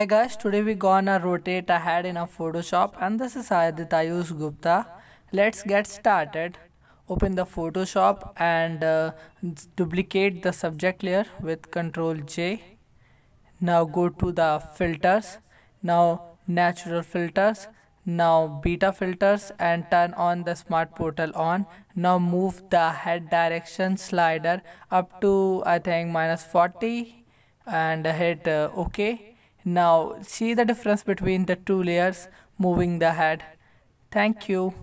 Hey guys, today we gonna rotate a head in a Photoshop and this is Adit Ayush Gupta. Let's get started. Open the Photoshop and uh, duplicate the subject layer with Ctrl J. Now go to the filters. Now natural filters. Now beta filters and turn on the smart portal on. Now move the head direction slider up to I think minus 40 and hit uh, OK now see the difference between the two layers moving the head. Thank you.